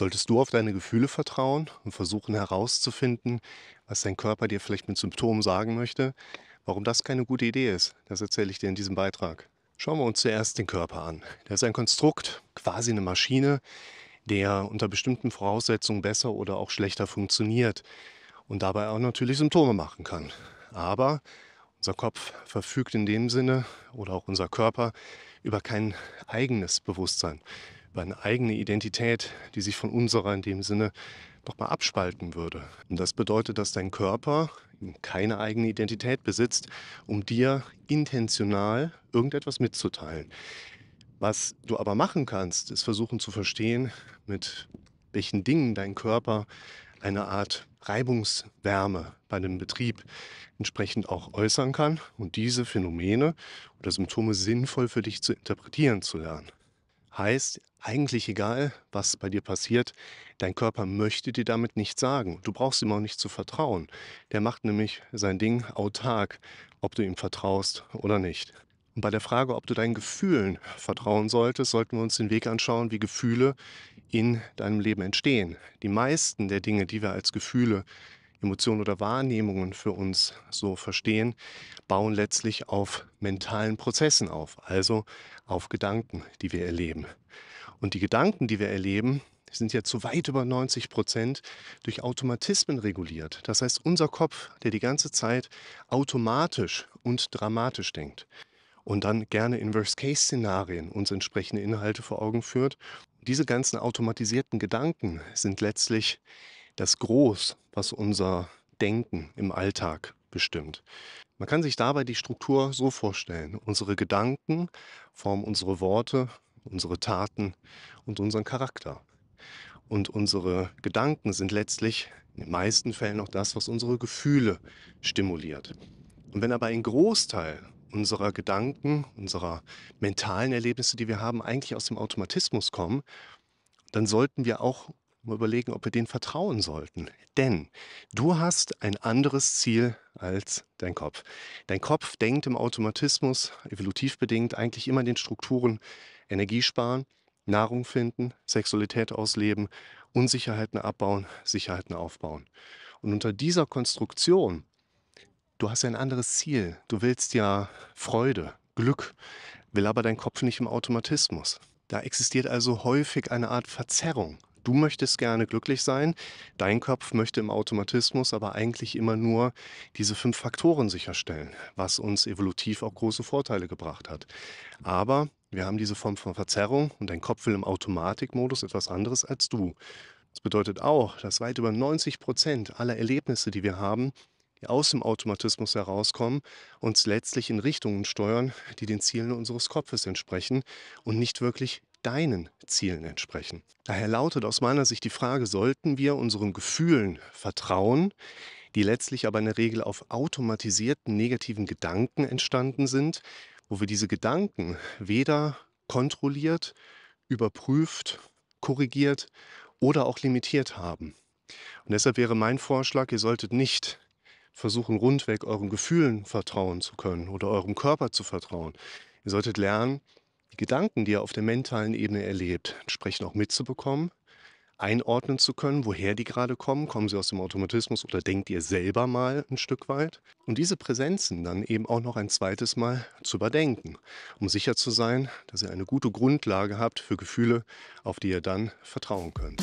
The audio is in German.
solltest du auf deine Gefühle vertrauen und versuchen herauszufinden, was dein Körper dir vielleicht mit Symptomen sagen möchte. Warum das keine gute Idee ist, das erzähle ich dir in diesem Beitrag. Schauen wir uns zuerst den Körper an. Der ist ein Konstrukt, quasi eine Maschine, der unter bestimmten Voraussetzungen besser oder auch schlechter funktioniert und dabei auch natürlich Symptome machen kann. Aber unser Kopf verfügt in dem Sinne oder auch unser Körper über kein eigenes Bewusstsein, über eine eigene Identität, die sich von unserer in dem Sinne doch mal abspalten würde. Und das bedeutet, dass dein Körper keine eigene Identität besitzt, um dir intentional irgendetwas mitzuteilen. Was du aber machen kannst, ist versuchen zu verstehen, mit welchen Dingen dein Körper eine Art Reibungswärme bei dem Betrieb entsprechend auch äußern kann und diese Phänomene oder Symptome sinnvoll für dich zu interpretieren zu lernen. Heißt, eigentlich egal, was bei dir passiert, dein Körper möchte dir damit nichts sagen. Du brauchst ihm auch nicht zu vertrauen. Der macht nämlich sein Ding autark, ob du ihm vertraust oder nicht. Und bei der Frage, ob du deinen Gefühlen vertrauen solltest, sollten wir uns den Weg anschauen, wie Gefühle in deinem Leben entstehen. Die meisten der Dinge, die wir als Gefühle Emotionen oder Wahrnehmungen für uns so verstehen, bauen letztlich auf mentalen Prozessen auf, also auf Gedanken, die wir erleben. Und die Gedanken, die wir erleben, sind ja zu weit über 90 Prozent durch Automatismen reguliert. Das heißt, unser Kopf, der die ganze Zeit automatisch und dramatisch denkt und dann gerne in Worst-Case-Szenarien uns entsprechende Inhalte vor Augen führt. Diese ganzen automatisierten Gedanken sind letztlich das Groß, was unser Denken im Alltag bestimmt. Man kann sich dabei die Struktur so vorstellen. Unsere Gedanken formen unsere Worte, unsere Taten und unseren Charakter. Und unsere Gedanken sind letztlich in den meisten Fällen auch das, was unsere Gefühle stimuliert. Und wenn aber ein Großteil unserer Gedanken, unserer mentalen Erlebnisse, die wir haben, eigentlich aus dem Automatismus kommen, dann sollten wir auch mal überlegen, ob wir denen vertrauen sollten. Denn du hast ein anderes Ziel als dein Kopf. Dein Kopf denkt im Automatismus, evolutiv bedingt, eigentlich immer den Strukturen Energie sparen, Nahrung finden, Sexualität ausleben, Unsicherheiten abbauen, Sicherheiten aufbauen. Und unter dieser Konstruktion, du hast ein anderes Ziel. Du willst ja Freude, Glück, will aber dein Kopf nicht im Automatismus. Da existiert also häufig eine Art Verzerrung. Du möchtest gerne glücklich sein, dein Kopf möchte im Automatismus aber eigentlich immer nur diese fünf Faktoren sicherstellen, was uns evolutiv auch große Vorteile gebracht hat. Aber wir haben diese Form von Verzerrung und dein Kopf will im Automatikmodus etwas anderes als du. Das bedeutet auch, dass weit über 90 Prozent aller Erlebnisse, die wir haben, die aus dem Automatismus herauskommen, uns letztlich in Richtungen steuern, die den Zielen unseres Kopfes entsprechen und nicht wirklich deinen Zielen entsprechen. Daher lautet aus meiner Sicht die Frage, sollten wir unseren Gefühlen vertrauen, die letztlich aber in der Regel auf automatisierten negativen Gedanken entstanden sind, wo wir diese Gedanken weder kontrolliert, überprüft, korrigiert oder auch limitiert haben. Und deshalb wäre mein Vorschlag, ihr solltet nicht versuchen, rundweg euren Gefühlen vertrauen zu können oder eurem Körper zu vertrauen. Ihr solltet lernen, die Gedanken, die er auf der mentalen Ebene erlebt, entsprechend auch mitzubekommen, einordnen zu können, woher die gerade kommen, kommen sie aus dem Automatismus oder denkt ihr selber mal ein Stück weit und diese Präsenzen dann eben auch noch ein zweites Mal zu überdenken, um sicher zu sein, dass ihr eine gute Grundlage habt für Gefühle, auf die ihr dann vertrauen könnt.